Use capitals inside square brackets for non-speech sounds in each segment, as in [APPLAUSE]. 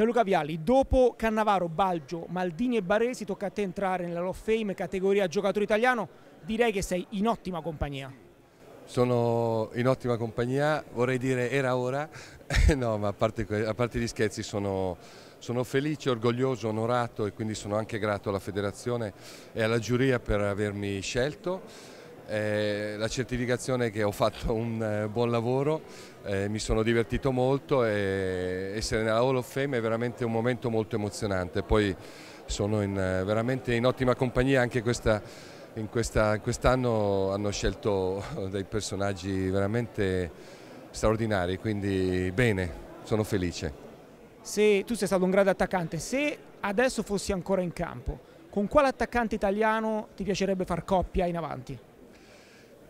Gianluca Viali, dopo Cannavaro, Balgio, Maldini e Baresi tocca a te entrare nella Hall of Fame categoria giocatore italiano, direi che sei in ottima compagnia. Sono in ottima compagnia, vorrei dire era ora, [LAUGHS] no ma a parte, a parte gli scherzi sono, sono felice, orgoglioso, onorato e quindi sono anche grato alla federazione e alla giuria per avermi scelto eh, la certificazione che ho fatto un eh, buon lavoro, eh, mi sono divertito molto e essere nella Hall of Fame è veramente un momento molto emozionante, poi sono in, eh, veramente in ottima compagnia anche questa, in quest'anno hanno scelto [LAUGHS] dei personaggi veramente straordinari, quindi bene, sono felice. Se tu sei stato un grande attaccante, se adesso fossi ancora in campo, con quale attaccante italiano ti piacerebbe far coppia in avanti?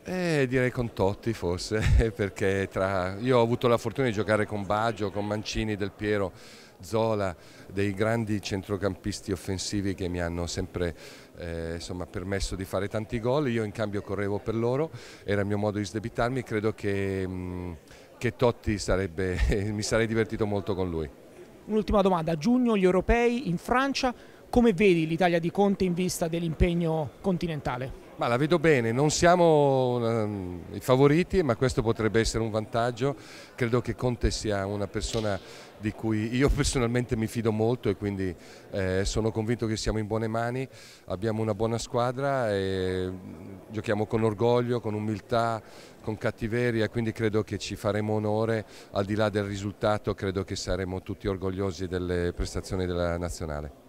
Eh, direi con Totti forse, [LAUGHS] perché tra... io ho avuto la fortuna di giocare con Baggio, con Mancini, Del Piero, Zola, dei grandi centrocampisti offensivi che mi hanno sempre eh, insomma, permesso di fare tanti gol, io in cambio correvo per loro, era il mio modo di sdebitarmi, credo che, mh, mm, che Totti sarebbe, [LAUGHS] mi sarei divertito molto con lui. Un'ultima domanda, giugno gli europei in Francia, come vedi l'Italia di Conte in vista dell'impegno continentale? Ma la vedo bene, non siamo um, i favoriti, ma questo potrebbe essere un vantaggio. Credo che Conte sia una persona di cui io [LAUGHS] personalmente mi fido molto e quindi eh, sono convinto che siamo in buone mani, abbiamo una buona squadra e mm, giochiamo con orgoglio, con umiltà, con cattiveria, quindi credo che ci faremo onore, al di là del risultato credo che saremo tutti orgogliosi delle prestazioni della nazionale.